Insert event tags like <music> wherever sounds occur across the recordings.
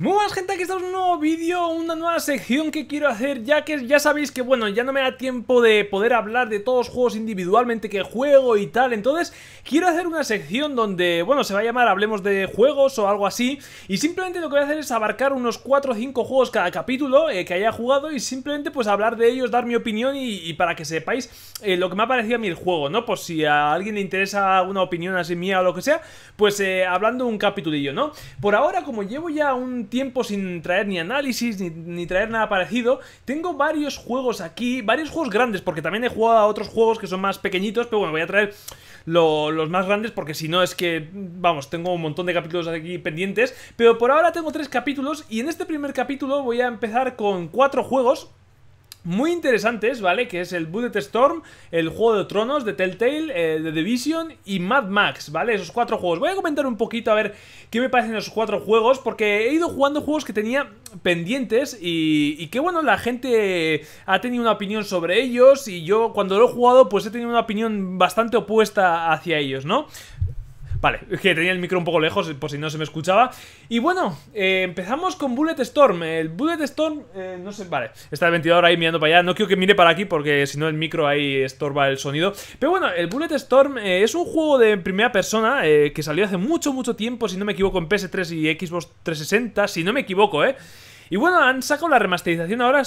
Muy buenas gente, aquí está un nuevo vídeo, una nueva sección que quiero hacer ya que ya sabéis que bueno, ya no me da tiempo de poder hablar de todos los juegos individualmente que juego y tal, entonces quiero hacer una sección donde bueno, se va a llamar hablemos de juegos o algo así y simplemente lo que voy a hacer es abarcar unos 4 o 5 juegos cada capítulo eh, que haya jugado y simplemente pues hablar de ellos, dar mi opinión y, para que sepáis eh, lo que me ha parecido a mí el juego, ¿no? Pues si a alguien le interesa una opinión así mía o lo que sea, pues eh, hablando un capitulillo, ¿no? Por ahora como llevo ya un tiempo sin traer ni análisis, ni, traer nada parecido. Tengo varios juegos aquí, varios juegos grandes, porque también he jugado a otros juegos que son más pequeñitos, pero bueno, voy a traer los más grandes, porque si no es que, vamos, tengo un montón de capítulos aquí pendientes. Pero por ahora tengo tres capítulos, y en este primer capítulo voy a empezar con cuatro juegos muy interesantes, ¿vale? Que es el Bullet Storm, el Juego de Tronos de Telltale, eh, de The Division y Mad Max, ¿vale? Esos cuatro juegos. Voy a comentar un poquito a ver qué me parecen esos cuatro juegos, porque he ido jugando juegos que tenía pendientes y, y que, bueno, la gente ha tenido una opinión sobre ellos y yo cuando lo he jugado pues he tenido una opinión bastante opuesta hacia ellos, ¿no? Vale, es que tenía el micro un poco lejos por si no se me escuchaba. Y bueno, eh, empezamos con Bullet Storm. El Bullet Storm, eh, no sé, vale, está el ventilador ahí mirando para allá. No quiero que mire para aquí porque si no el micro ahí estorba el sonido. Pero bueno, el Bullet Storm eh, es un juego de primera persona que salió hace mucho, mucho tiempo, si no me equivoco, en PS3 y Xbox 360, si no me equivoco, ¿eh? Y bueno, han sacado la remasterización ahora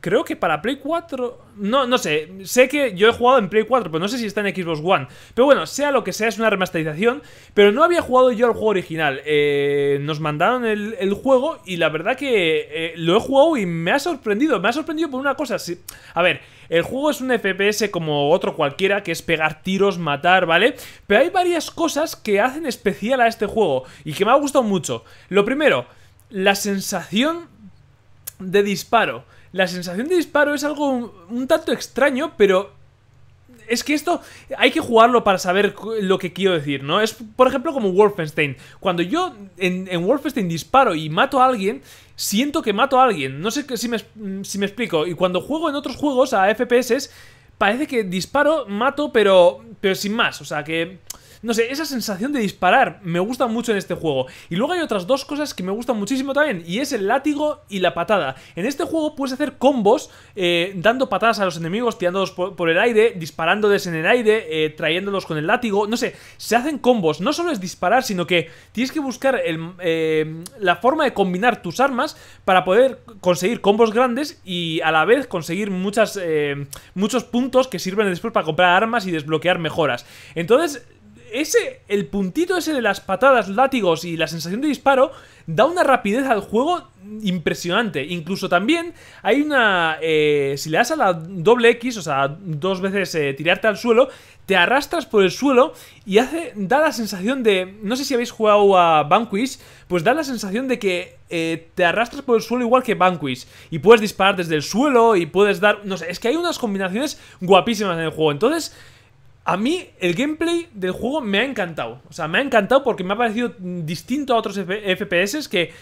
creo que para Play 4... No, no sé, sé que yo he jugado en Play 4, pero no sé si está en Xbox One. Pero bueno, sea lo que sea, es una remasterización, pero no había jugado yo al juego original. Eh, nos mandaron el, juego y la verdad que eh, lo he jugado y me ha sorprendido. Me ha sorprendido por una cosa. A ver, el juego es un FPS como otro cualquiera, que es pegar tiros, matar, ¿vale? Pero hay varias cosas que hacen especial a este juego y que me ha gustado mucho. Lo primero, la sensación de disparo la sensación de disparo es algo un, tanto extraño, pero es que esto hay que jugarlo para saber lo que quiero decir, ¿no? Es, por ejemplo, como Wolfenstein. Cuando yo en, Wolfenstein disparo y mato a alguien, siento que mato a alguien. No sé si, me, si me explico. Y cuando juego en otros juegos a FPS, parece que disparo, mato, pero, pero sin más. O sea, que no sé, esa sensación de disparar me gusta mucho en este juego. Y luego hay otras dos cosas que me gustan muchísimo también, y es el látigo y la patada. En este juego puedes hacer combos eh, dando patadas a los enemigos, tirándolos por, el aire, disparándoles en el aire, eh, trayéndolos con el látigo. No sé, se hacen combos. No solo es disparar, sino que tienes que buscar eh, la forma de combinar tus armas para poder conseguir combos grandes y a la vez conseguir muchas, muchos puntos que sirven después para comprar armas y desbloquear mejoras. Entonces, ese, el puntito ese de las patadas, látigos y la sensación de disparo da una rapidez al juego impresionante. Incluso también hay una... Eh, si le das a la doble X, o sea, dos veces eh, tirarte al suelo, te arrastras por el suelo y hace, da la sensación de... No sé si habéis jugado a Vanquish, pues da la sensación de que eh, te arrastras por el suelo igual que Vanquish. Y puedes disparar desde el suelo y puedes dar... No sé, es que hay unas combinaciones guapísimas en el juego. Entonces... A mí el gameplay del juego me ha encantado. O sea, me ha encantado porque me ha parecido distinto a otros FPS que...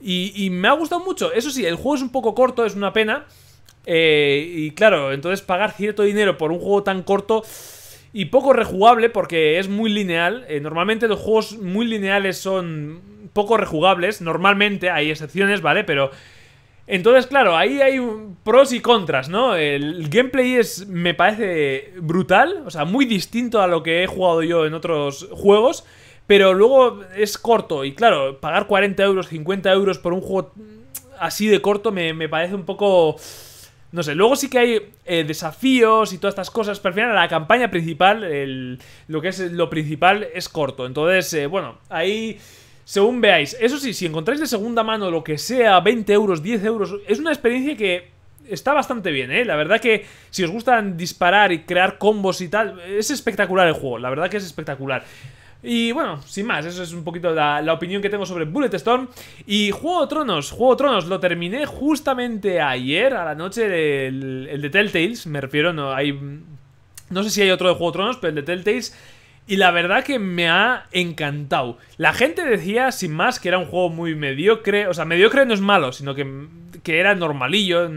Y, me ha gustado mucho. Eso sí, el juego es un poco corto, es una pena. Eh, y claro, entonces pagar cierto dinero por un juego tan corto y poco rejugable porque es muy lineal. Eh, normalmente los juegos muy lineales son poco rejugables. Normalmente hay excepciones, ¿vale? Pero entonces, claro, ahí hay pros y contras, ¿no? El gameplay es, me parece brutal, o sea, muy distinto a lo que he jugado yo en otros juegos, pero luego es corto y claro, pagar 40 euros, 50 euros por un juego así de corto me, parece un poco... No sé, luego sí que hay eh, desafíos y todas estas cosas, pero al final la campaña principal, el, lo que es lo principal es corto. Entonces, eh, bueno, ahí según veáis. Eso sí, si encontráis de segunda mano lo que sea, 20 euros, 10 euros, es una experiencia que está bastante bien, ¿eh? La verdad que si os gustan disparar y crear combos y tal, es espectacular el juego, la verdad que es espectacular. Y bueno, sin más, eso es un poquito la, opinión que tengo sobre Bullet Storm. Y Juego de Tronos, Juego de Tronos, lo terminé justamente ayer, a la noche, del, el de Telltales, me refiero, no hay... No sé si hay otro de Juego de Tronos, pero el de Telltales y la verdad que me ha encantado. La gente decía, sin más, que era un juego muy mediocre. O sea, mediocre no es malo, sino que, era normalillo.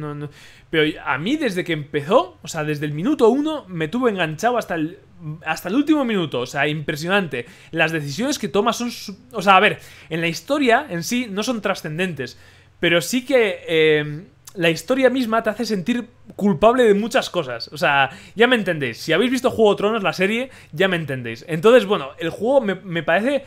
Pero a mí desde que empezó, o sea, desde el minuto uno, me tuve enganchado hasta el, hasta el último minuto. O sea, impresionante. Las decisiones que toma son... O sea, a ver, en la historia en sí no son trascendentes. Pero sí que... Eh, la historia misma te hace sentir culpable de muchas cosas. O sea, ya me entendéis. Si habéis visto Juego de Tronos, la serie, ya me entendéis. Entonces, bueno, el juego me, parece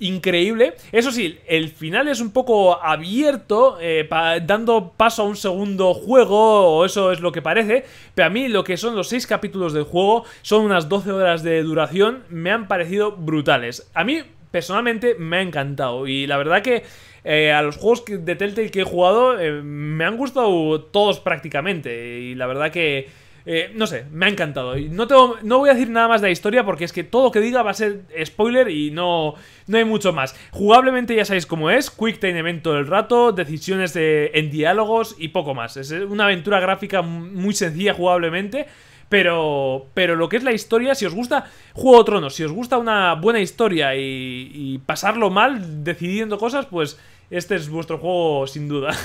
increíble. Eso sí, el final es un poco abierto, eh, dando paso a un segundo juego, o eso es lo que parece, pero a mí lo que son los seis capítulos del juego, son unas 12 horas de duración, me han parecido brutales. A mí personalmente me ha encantado. Y la verdad que eh, a los juegos de Telltale que he jugado eh, me han gustado todos prácticamente. Y la verdad que... Eh, no sé, me ha encantado. No, no voy a decir nada más de la historia porque es que todo lo que diga va a ser spoiler y no, no hay mucho más. Jugablemente ya sabéis cómo es, quick time event todo el rato, decisiones en diálogos y poco más. Es una aventura gráfica muy sencilla jugablemente pero, pero lo que es la historia, si os gusta Juego de Tronos, si os gusta una buena historia y, y pasarlo mal decidiendo cosas, pues este es vuestro juego sin duda. <laughs>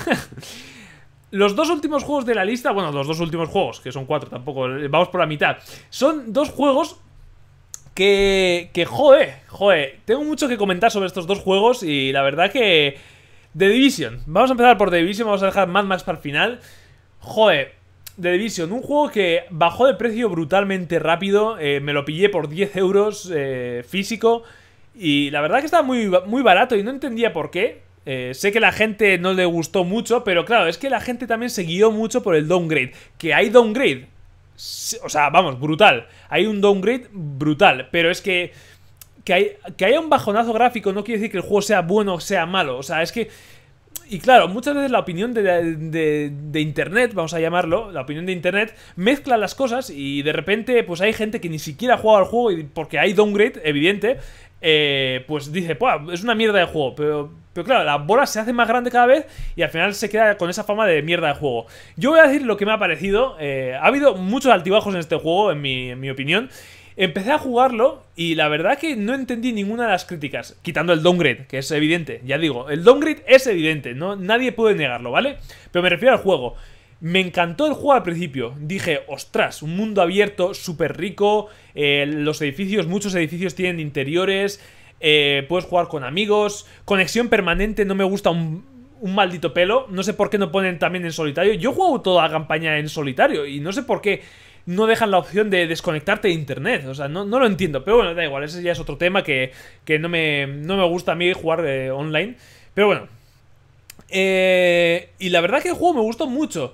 Los dos últimos juegos de la lista, bueno, los dos últimos juegos, que son cuatro tampoco, eh, vamos por la mitad, son dos juegos que, que joe, joe, tengo mucho que comentar sobre estos dos juegos y la verdad que... The Division, vamos a empezar por The Division, vamos a dejar Mad Max para el final. Joe, The Division, un juego que bajó de precio brutalmente rápido. Eh, me lo pillé por 10 euros eh, físico. Y la verdad que estaba muy, muy barato y no entendía por qué. Eh, sé que la gente no le gustó mucho, pero claro, es que la gente también se guió mucho por el downgrade. Que hay downgrade. O sea, vamos, brutal. Hay un downgrade brutal. Pero es que. Que, hay, que haya un bajonazo gráfico no quiere decir que el juego sea bueno o sea malo. O sea, es que y claro, muchas veces la opinión de, Internet, vamos a llamarlo, la opinión de Internet, mezcla las cosas y de repente pues hay gente que ni siquiera ha jugado al juego y porque hay downgrade evidente eh, pues dice, es una mierda de juego, pero, pero claro, la bola se hace más grande cada vez y al final se queda con esa fama de mierda de juego. Yo voy a decir lo que me ha parecido, eh, ha habido muchos altibajos en este juego, en mi, opinión, Empecé a jugarlo y la verdad que no entendí ninguna de las críticas, quitando el downgrade, que es evidente, ya digo, el downgrade es evidente, no, nadie puede negarlo, ¿vale? Pero me refiero al juego. Me encantó el juego al principio. Dije, ostras, un mundo abierto, súper rico. Eh, los edificios, muchos edificios tienen interiores. Eh, puedes jugar con amigos. Conexión permanente, no me gusta un, maldito pelo. No sé por qué no ponen también en solitario. Yo juego toda la campaña en solitario y no sé por qué no dejan la opción de desconectarte de internet. O sea, no, lo entiendo. Pero bueno, da igual, ese ya es otro tema que, no, me, gusta a mí jugar eh, online. Pero bueno. y la verdad que el juego me gustó mucho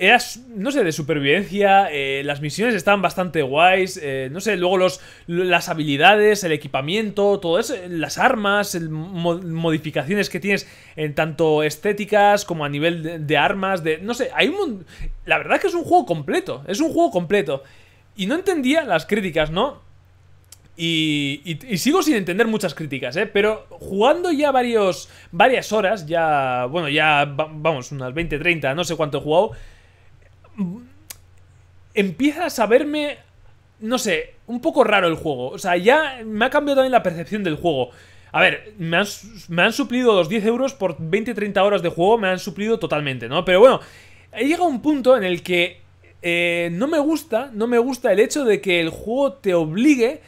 era, no sé, de supervivencia, eh, las misiones están bastante guays, eh, no sé, luego los, las habilidades, el equipamiento, todo eso, eh, las armas, modificaciones que tienes en tanto estéticas como a nivel de, armas, de, no sé, hay un... La verdad que es un juego completo, es un juego completo. Y no entendía las críticas, ¿no? Y, sigo sin entender muchas críticas, ¿eh? Pero jugando ya varios, varias horas, ya, bueno, ya, vamos, unas 20, 30, no sé cuánto he jugado, empieza a verme, no sé, un poco raro el juego. O sea, ya me ha cambiado también la percepción del juego. A ver, me han, suplido los 10 euros por 20-30 horas de juego, me han suplido totalmente, ¿no? Pero bueno, he llegado a un punto en el que eh, no me gusta, no me gusta el hecho de que el juego te obligue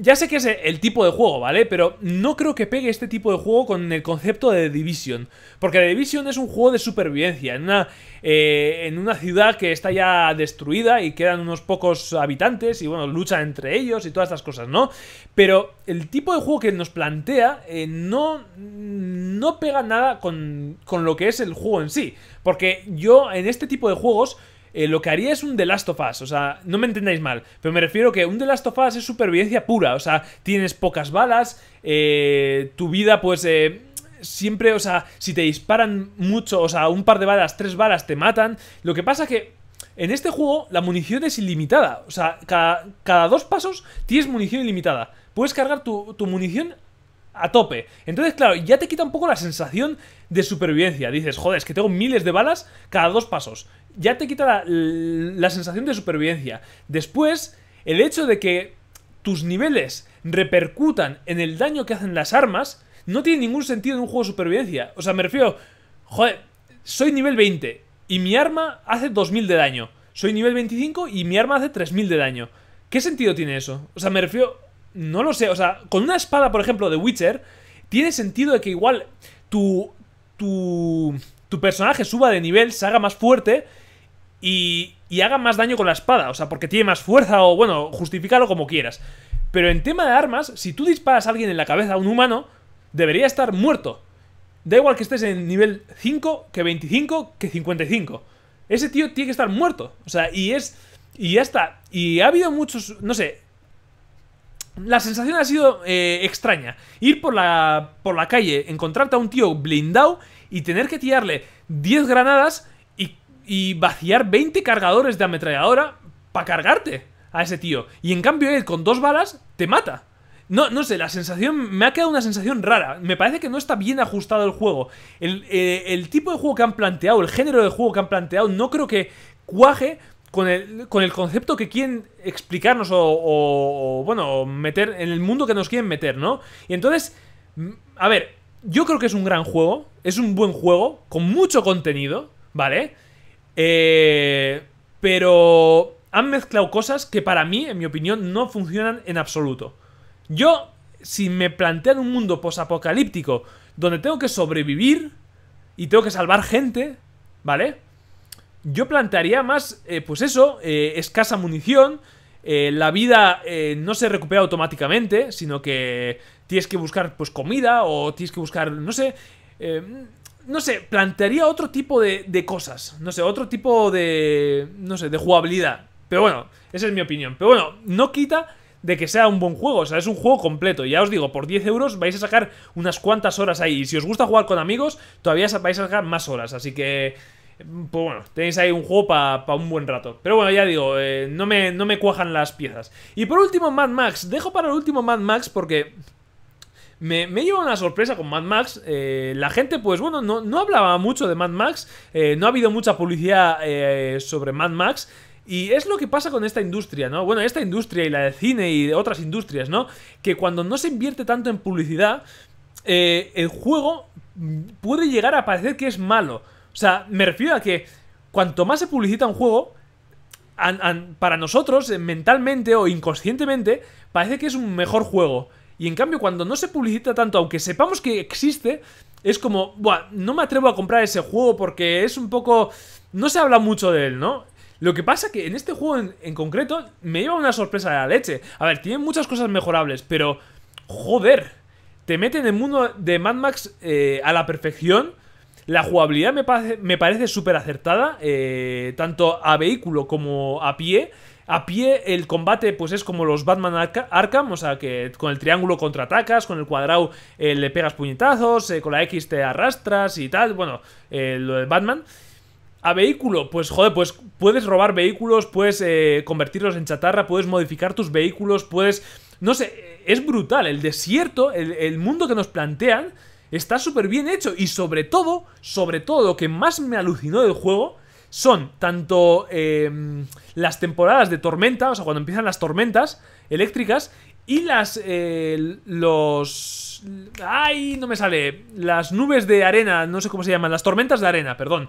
ya sé que es el tipo de juego, ¿vale? Pero no creo que pegue este tipo de juego con el concepto de Division. Porque Division es un juego de supervivencia, en una, eh, en una ciudad que está ya destruida y quedan unos pocos habitantes y bueno, lucha entre ellos y todas estas cosas, ¿no? Pero el tipo de juego que nos plantea eh, no, no pega nada con, con lo que es el juego en sí. Porque yo en este tipo de juegos... Eh, lo que haría es un The Last of Us, o sea, no me entendáis mal, pero me refiero que un The Last of Us es supervivencia pura, o sea, tienes pocas balas, eh, tu vida pues eh, siempre, o sea, si te disparan mucho, o sea, un par de balas, tres balas te matan, lo que pasa que en este juego la munición es ilimitada, o sea, cada, dos pasos tienes munición ilimitada, puedes cargar tu munición a tope. Entonces, claro, ya te quita un poco la sensación de supervivencia. Dices, joder, es que tengo miles de balas cada dos pasos. Ya te quita la, sensación de supervivencia. Después, el hecho de que tus niveles repercutan en el daño que hacen las armas no tiene ningún sentido en un juego de supervivencia. O sea, me refiero, joder, soy nivel 20 y mi arma hace 2000 de daño. Soy nivel 25 y mi arma hace 3000 de daño. ¿Qué sentido tiene eso? O sea, me refiero, no lo sé, o sea, con una espada, por ejemplo, de Witcher, tiene sentido de que igual tu, tu, tu personaje suba de nivel, se haga más fuerte y, y haga más daño con la espada, o sea, porque tiene más fuerza o bueno, justifícalo como quieras. Pero en tema de armas, si tú disparas a alguien en la cabeza, a un humano, debería estar muerto. Da igual que estés en nivel 5, que 25, que 55. Ese tío tiene que estar muerto. O sea, y es... Y ya está. Y ha habido muchos... No sé, la sensación ha sido eh, extraña. Ir por la, por la calle, encontrarte a un tío blindado y tener que tirarle 10 granadas y, vaciar 20 cargadores de ametralladora para cargarte a ese tío. Y en cambio él con dos balas te mata. No, no sé, la sensación. Me ha quedado una sensación rara. Me parece que no está bien ajustado el juego. el eh, tipo de juego que han planteado, el género de juego que han planteado, no creo que cuaje con el, concepto que quieren explicarnos o, o, bueno, meter en el mundo que nos quieren meter, ¿no? Y entonces, mm, a ver, yo creo que es un gran juego, es un buen juego, con mucho contenido, ¿vale? Eh, pero han mezclado cosas que para mí, en mi opinión, no funcionan en absoluto. Yo, si me plantean un mundo posapocalíptico donde tengo que sobrevivir y tengo que salvar gente, ¿vale? Yo plantearía más, eh, pues eso, eh, escasa munición, eh, la vida no se recupera automáticamente, sino que tienes que buscar pues comida o tienes que buscar, no sé, no sé, plantearía otro tipo de, de, cosas, no sé, otro tipo de, no sé, de jugabilidad. Pero bueno, esa es mi opinión. Pero bueno, no quita de que sea un buen juego, o sea, es un juego completo. Ya os digo, por 10 euros vais a sacar unas cuantas horas ahí. Y si os gusta jugar con amigos, todavía vais a sacar más horas. Así que pues bueno, tenéis ahí un juego para un buen rato. Pero bueno, ya digo, eh, no, me, no me cuajan las piezas. Y por último, Mad Max. Dejo para el último Mad Max porque... Me, me lleva una sorpresa con Mad Max. Eh, la gente, pues bueno, no, hablaba mucho de Mad Max. Eh, no ha habido mucha publicidad sobre Mad Max. Y es lo que pasa con esta industria, ¿no? Bueno, esta industria y la de cine y de otras industrias, ¿no? Que cuando no se invierte tanto en publicidad, el juego puede llegar a parecer que es malo. O sea, me refiero a que cuanto más se publicita un juego, para nosotros, eh, mentalmente o inconscientemente, parece que es un mejor juego. Y en cambio, cuando no se publicita tanto, aunque sepamos que existe, es como, Buah, no me atrevo a comprar ese juego porque es un poco... No se habla mucho de él, ¿no? Lo que pasa que en este juego en, concreto me lleva una sorpresa de la leche. A ver, tiene muchas cosas mejorables, pero... Joder, te meten en el mundo de Mad Max eh, a la perfección la jugabilidad me, parece, me parece súper acertada, eh, tanto a vehículo como a pie. A pie el combate pues es como los Batman Arkham, o sea que con el triángulo contraatacas, con el cuadrado eh, le pegas puñetazos, eh, con la X te arrastras y tal, bueno, lo de Batman. A vehículo, pues joder, pues puedes robar vehículos, puedes convertirlos en chatarra, puedes modificar tus vehículos, puedes... No sé, es brutal, el desierto, el mundo que nos plantean Está súper bien hecho y sobre todo, sobre todo lo que más me alucinó del juego son tanto em, las temporadas de tormenta, o sea, cuando empiezan las tormentas eléctricas y las... Eh, los... ¡Ay! No me sale. Las nubes de arena, no sé cómo se llaman, las tormentas de arena, perdón.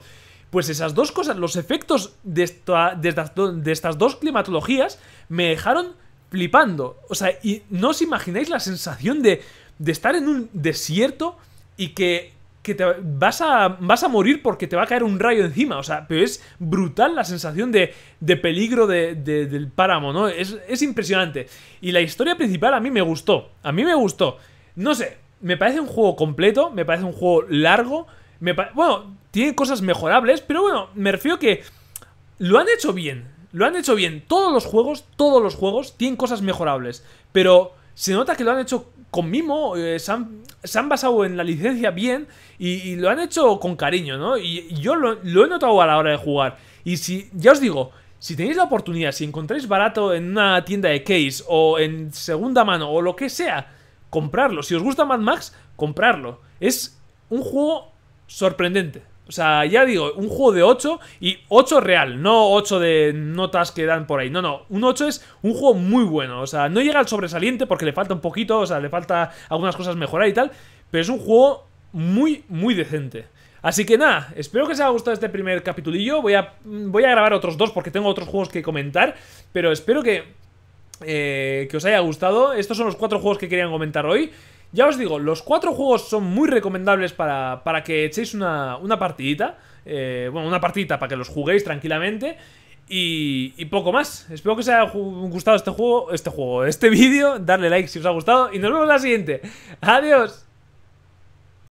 Pues esas dos cosas, los efectos de, estas, dos climatologías me dejaron flipando. O sea, y no os imagináis la sensación de, de estar en un desierto y que, que te vas, a, vas a morir porque te va a caer un rayo encima. O sea, pero es brutal la sensación de, de peligro del páramo, ¿no? Es, es impresionante. Y la historia principal a mí me gustó. A mí me gustó. No sé, me parece un juego completo, me parece un juego largo. Me bueno, tiene cosas mejorables, pero bueno, me refiero que lo han hecho bien. Lo han hecho bien. Todos los juegos, todos los juegos tienen cosas mejorables. Pero se nota que lo han hecho con mimo, eh, se, han, basado en la licencia bien y, lo han hecho con cariño, ¿no? Y, yo lo, he notado a la hora de jugar. Y si, ya os digo, si tenéis la oportunidad, si encontráis barato en una tienda de case o en segunda mano o lo que sea, comprarlo. Si os gusta Mad Max, comprarlo. Es un juego sorprendente. O sea, ya digo, un juego de 8 y 8 real, no 8 de notas que dan por ahí. No, no, un 8 es un juego muy bueno. O sea, no llega al sobresaliente porque le falta un poquito, o sea, le falta algunas cosas mejorar y tal. Pero es un juego muy, muy decente. Así que nada, espero que os haya gustado este primer capitulillo. Voy a, mm, voy a grabar otros dos porque tengo otros juegos que comentar. Pero espero que, eh, que os haya gustado. Estos son los cuatro juegos que querían comentar hoy. Ya os digo, los cuatro juegos son muy recomendables para, que echéis una, una partidita. Eh, bueno, una partidita para que los juguéis tranquilamente. Y, poco más. Espero que os haya gustado este juego, este juego, este <laughs> vídeo. Darle like si os ha gustado. Y nos vemos en la siguiente. Adiós.